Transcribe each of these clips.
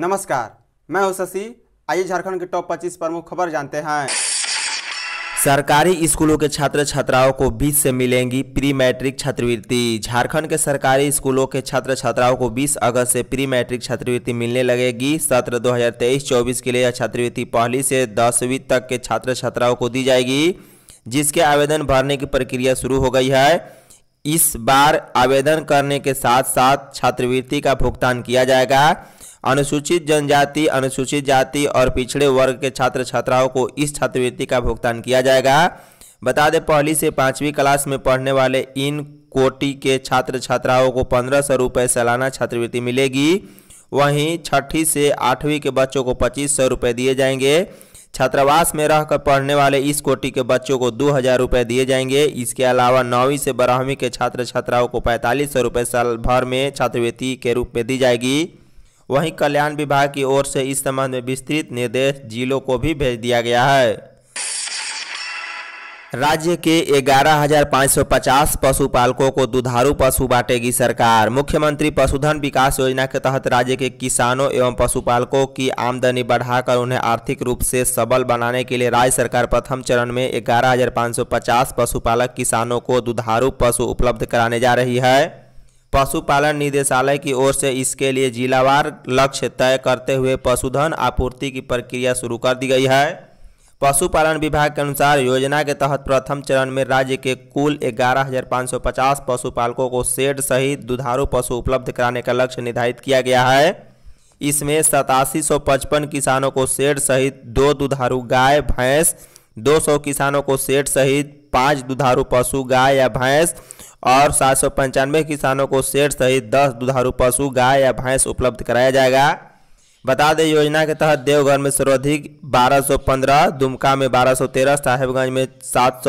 नमस्कार मैं हूं शशि आइए झारखंड के टॉप 25 प्रमुख खबर जानते हैं सरकारी स्कूलों के छात्र छात्राओं को 20 से मिलेंगी प्री मैट्रिक छात्रवृत्ति झारखंड के सरकारी स्कूलों के छात्र छात्राओं को 20 अगस्त से प्री मैट्रिक छात्रवृत्ति मिलने लगेगी सत्र 2023-24 के लिए यह छात्रवृत्ति पहली से दसवीं तक के छात्र छात्राओं को दी जाएगी जिसके आवेदन भरने की प्रक्रिया शुरू हो गई है इस बार आवेदन करने के साथ साथ छात्रवृत्ति का भुगतान किया जाएगा अनुसूचित जनजाति अनुसूचित जाति और पिछड़े वर्ग के छात्र छात्राओं को इस छात्रवृत्ति का भुगतान किया जाएगा बता दें पहली से पाँचवीं क्लास में पढ़ने वाले इन कोटि के छात्र छात्राओं को पंद्रह सौ रुपये सालाना छात्रवृत्ति मिलेगी वहीं छठी से आठवीं के बच्चों को पच्चीस सौ रुपये दिए जाएंगे छात्रावास में रहकर पढ़ने वाले इस कोटि के बच्चों को दो हज़ार रुपये दिए जाएंगे इसके अलावा नौवीं से बारहवीं के छात्र छात्राओं को पैंतालीस सौ रुपये साल भर में छात्रवृत्ति के रूप में दी जाएगी वहीं कल्याण विभाग की ओर से इस संबंध में विस्तृत निर्देश जिलों को भी भेज दिया गया है राज्य के 11,550 पशुपालकों को दुधारू पशु बांटेगी सरकार मुख्यमंत्री पशुधन विकास योजना के तहत राज्य के किसानों एवं पशुपालकों की आमदनी बढ़ाकर उन्हें आर्थिक रूप से सबल बनाने के लिए राज्य सरकार प्रथम चरण में 11,550 पशुपालक किसानों को दुधारू पशु उपलब्ध कराने जा रही है पशुपालन निदेशालय की ओर से इसके लिए जिलावार लक्ष्य तय करते हुए पशुधन आपूर्ति की प्रक्रिया शुरू कर दी गई है पशुपालन विभाग के अनुसार योजना के तहत प्रथम चरण में राज्य के कुल ग्यारह हजार पाँच सौ पचास पशुपालकों को शेड सहित दुधारू पशु उपलब्ध कराने का लक्ष्य निर्धारित किया गया है इसमें सतासी सौ पचपन किसानों को शेड सहित दो दुधारू गाय भैंस 200 किसानों को शेड सहित पाँच दुधारू पशु गाय या भैंस और सात सौ पंचानवे किसानों को शेड सहित दस दुधारू पशु गाय या भैंस उपलब्ध कराया जाएगा बता दें योजना के तहत देवघर में सर्वाधिक 1215, दुमका में 1213, साहेबगंज में सात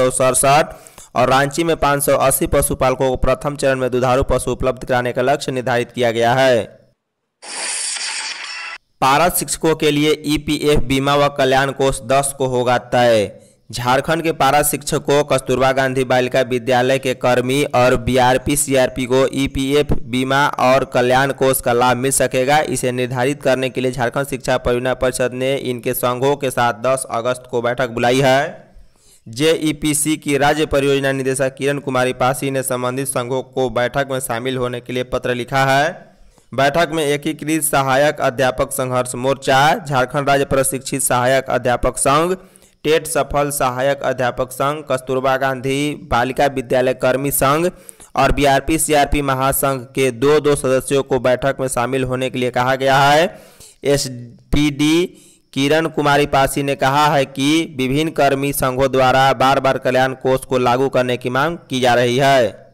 और रांची में 580 पशुपालकों को प्रथम चरण में दुधारू पशु उपलब्ध कराने का लक्ष्य निर्धारित किया गया है पारा शिक्षकों के लिए ईपीएफ बीमा व कल्याण कोष 10 को होगा तय झारखंड के पारा शिक्षकों कस्तूरबा गांधी बालिका विद्यालय के कर्मी और बीआरपी सीआरपी को ईपीएफ e बीमा और कल्याण कोष का लाभ मिल सकेगा इसे निर्धारित करने के लिए झारखंड शिक्षा परियोजना परिषद ने इनके संघों के साथ 10 अगस्त को बैठक बुलाई है जेईपीसी e की राज्य परियोजना निदेशक किरण कुमारी पासी ने संबंधित संघों को बैठक में शामिल होने के लिए पत्र लिखा है बैठक में एकीकृत सहायक अध्यापक संघर्ष मोर्चा झारखंड राज्य प्रशिक्षित सहायक अध्यापक संघ टेट सफल सहायक अध्यापक संघ कस्तूरबा गांधी बालिका विद्यालय कर्मी संघ और बीआरपी सीआरपी महासंघ के दो दो सदस्यों को बैठक में शामिल होने के लिए कहा गया है एस किरण कुमारी पासी ने कहा है कि विभिन्न कर्मी संघों द्वारा बार बार कल्याण कोष को लागू करने की मांग की जा रही है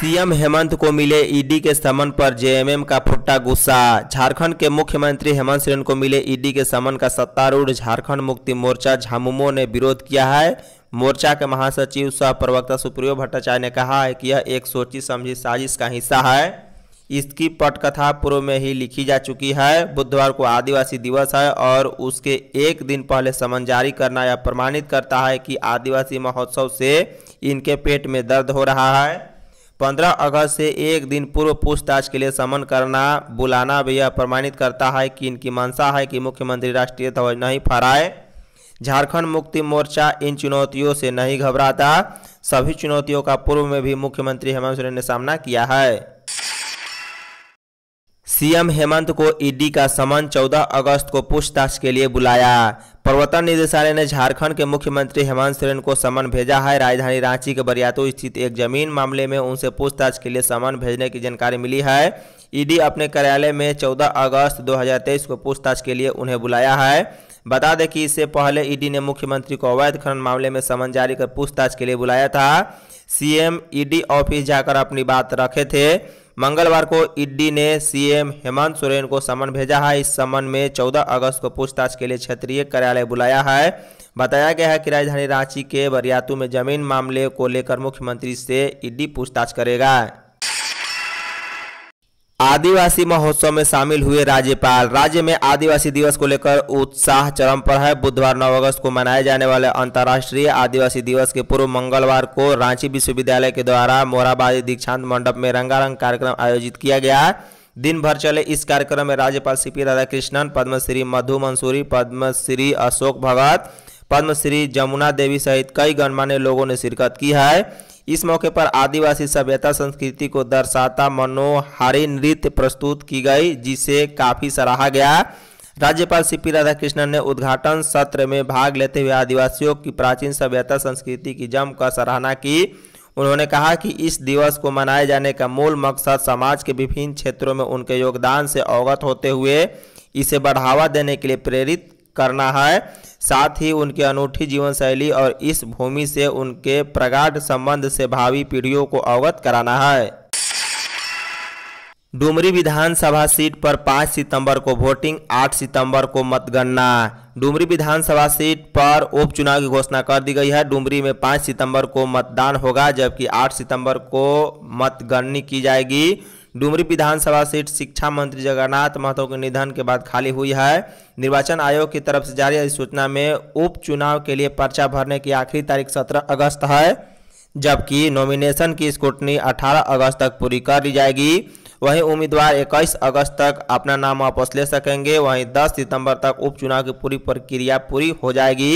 सीएम हेमंत को मिले ईडी के समन पर जेएमएम का फुट्टा गुस्सा झारखंड के मुख्यमंत्री हेमंत सोरेन को मिले ईडी के समन का सत्तारूढ़ झारखंड मुक्ति मोर्चा झामुमो ने विरोध किया है मोर्चा के महासचिव सह प्रवक्ता सुप्रियो भट्टाचार्य ने कहा है कि यह एक सोची समझी साजिश का हिस्सा है इसकी पटकथा पूर्व में ही लिखी जा चुकी है बुधवार को आदिवासी दिवस है और उसके एक दिन पहले समन जारी करना यह प्रमाणित करता है कि आदिवासी महोत्सव से इनके पेट में दर्द हो रहा है पंद्रह अगस्त से एक दिन पूर्व पूछताछ के लिए समन करना बुलाना भी यह प्रमाणित करता है कि इनकी मंशा है कि मुख्यमंत्री राष्ट्रीय ध्वज नहीं फहराए झारखंड मुक्ति मोर्चा इन चुनौतियों से नहीं घबराता सभी चुनौतियों का पूर्व में भी मुख्यमंत्री हेमंत सोरेन ने सामना किया है सीएम हेमंत को ईडी का समन 14 अगस्त को पूछताछ के लिए बुलाया प्रवर्तन निदेशालय ने झारखंड के मुख्यमंत्री हेमंत सोरेन को समन भेजा है राजधानी रांची के बरियातू स्थित एक जमीन मामले में उनसे पूछताछ के लिए समन भेजने की जानकारी मिली है ईडी अपने कार्यालय में 14 अगस्त 2023 को पूछताछ के लिए उन्हें बुलाया है बता दें कि इससे पहले ईडी ने मुख्यमंत्री को अवैध खनन मामले में समन जारी कर पूछताछ के लिए बुलाया था सीएम ईडी ऑफिस जाकर अपनी बात रखे थे मंगलवार को ईडी ने सीएम हेमंत सोरेन को समन भेजा है इस समन में 14 अगस्त को पूछताछ के लिए क्षेत्रीय कार्यालय बुलाया है बताया गया है कि राजधानी रांची के बरियातू में जमीन मामले को लेकर मुख्यमंत्री से ईडी पूछताछ करेगा आदिवासी महोत्सव में शामिल हुए राज्यपाल राज्य में आदिवासी दिवस को लेकर उत्साह चरम पर है बुधवार 9 अगस्त को मनाए जाने वाले अंतर्राष्ट्रीय आदिवासी दिवस के पूर्व मंगलवार को रांची विश्वविद्यालय के द्वारा मोराबादी दीक्षांत मंडप में रंगारंग कार्यक्रम आयोजित किया गया दिन भर चले इस कार्यक्रम में राज्यपाल सी पी राधाकृष्णन पद्मश्री मधु मंसूरी पद्मश्री अशोक भगत पद्मश्री जमुना देवी सहित कई गणमान्य लोगों ने शिरकत की है इस मौके पर आदिवासी सभ्यता संस्कृति को दर्शाता मनोहारी नृत्य प्रस्तुत की गई जिसे काफ़ी सराहा गया राज्यपाल सी पी राधाकृष्णन ने उद्घाटन सत्र में भाग लेते हुए आदिवासियों की प्राचीन सभ्यता संस्कृति की जमकर सराहना की उन्होंने कहा कि इस दिवस को मनाए जाने का मूल मकसद समाज के विभिन्न क्षेत्रों में उनके योगदान से अवगत होते हुए इसे बढ़ावा देने के लिए प्रेरित करना है साथ ही उनके अनूठी जीवन शैली और इस भूमि से उनके प्रगाढ़ संबंध से भावी पीढ़ियों को अवगत कराना है डुमरी विधानसभा सीट पर 5 सितंबर को वोटिंग 8 सितंबर को मतगणना डुमरी विधानसभा सीट पर उपचुनाव की घोषणा कर दी गई है डुमरी में 5 सितंबर को मतदान होगा जबकि 8 सितंबर को मतगणनी की जाएगी डुमरी विधानसभा सीट शिक्षा मंत्री जगन्नाथ महतो के निधन के बाद खाली हुई है निर्वाचन आयोग की तरफ से जारी अधिसूचना में उपचुनाव के लिए पर्चा भरने की आखिरी तारीख सत्रह अगस्त है जबकि नॉमिनेशन की स्कूटनी 18 अगस्त तक पूरी कर ली जाएगी वहीं उम्मीदवार 21 अगस्त तक अपना नाम वापस ले सकेंगे वहीं 10 सितंबर तक उपचुनाव की पूरी प्रक्रिया पूरी हो जाएगी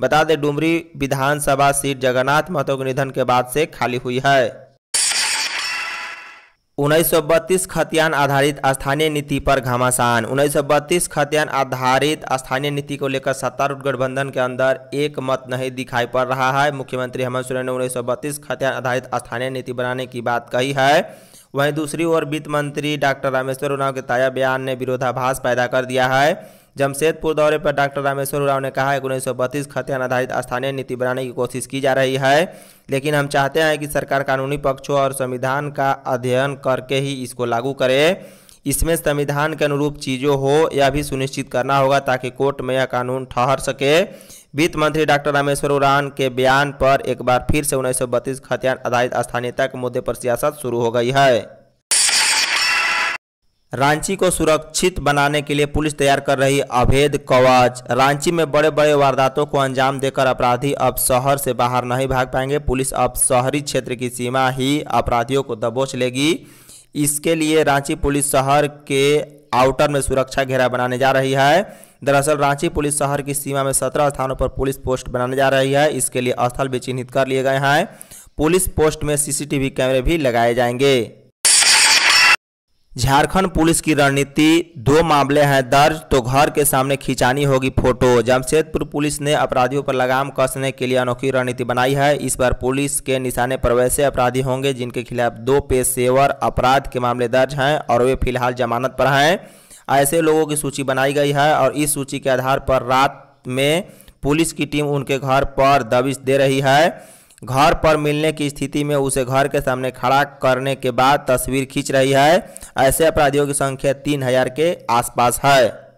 बता दें डुमरी विधानसभा सीट जगन्नाथ महतो के निधन के बाद से खाली हुई है उन्नीस खतियान आधारित स्थानीय नीति पर घमासान उन्नीस खतियान आधारित स्थानीय नीति को लेकर सत्तारूढ़ गठबंधन के अंदर एक मत नहीं दिखाई पड़ रहा है मुख्यमंत्री हेमंत सोरेन ने उन्नीस खतियान आधारित स्थानीय नीति बनाने की बात कही है वहीं दूसरी ओर वित्त मंत्री डॉक्टर रामेश्वर उन्नाव के ताया बयान ने विरोधाभास पैदा कर दिया है जमशेदपुर दौरे पर डॉक्टर रामेश्वर उराव ने कहा है कि उन्नीस सौ बत्तीस खतियान आधारित स्थानीय नीति बनाने की कोशिश की जा रही है लेकिन हम चाहते हैं कि सरकार कानूनी पक्षों और संविधान का अध्ययन करके ही इसको लागू करे इसमें संविधान के अनुरूप चीज़ों हो यह भी सुनिश्चित करना होगा ताकि कोर्ट में यह कानून ठहर सके वित्त मंत्री डॉक्टर रामेश्वर उरान के बयान पर एक बार फिर से उन्नीस सौ बत्तीस खतियान आधारित स्थानीयता के मुद्दे पर सियासत शुरू हो गई है रांची को सुरक्षित बनाने के लिए पुलिस तैयार कर रही अभेद कवच रांची में बड़े बड़े वारदातों को अंजाम देकर अपराधी अब शहर से बाहर नहीं भाग पाएंगे पुलिस अब शहरी क्षेत्र की सीमा ही अपराधियों को दबोच लेगी इसके लिए रांची पुलिस शहर के आउटर में सुरक्षा घेरा बनाने जा रही है दरअसल रांची पुलिस शहर की सीमा में सत्रह स्थानों पर पुलिस पोस्ट बनाने जा रही है इसके लिए स्थल भी चिन्हित कर लिए गए हैं पुलिस पोस्ट में सीसीटीवी कैमरे भी लगाए जाएंगे झारखंड पुलिस की रणनीति दो मामले हैं दर्ज तो घर के सामने खिंचानी होगी फोटो जमशेदपुर पुलिस ने अपराधियों पर लगाम कसने के लिए अनोखी रणनीति बनाई है इस बार पुलिस के निशाने पर वैसे अपराधी होंगे जिनके खिलाफ दो पेशेवर अपराध के मामले दर्ज हैं और वे फिलहाल जमानत पर हैं ऐसे लोगों की सूची बनाई गई है और इस सूची के आधार पर रात में पुलिस की टीम उनके घर पर दबिश दे रही है घर पर मिलने की स्थिति में उसे घर के सामने खड़ा करने के बाद तस्वीर खींच रही है ऐसे अपराधियों की संख्या तीन हजार के आसपास है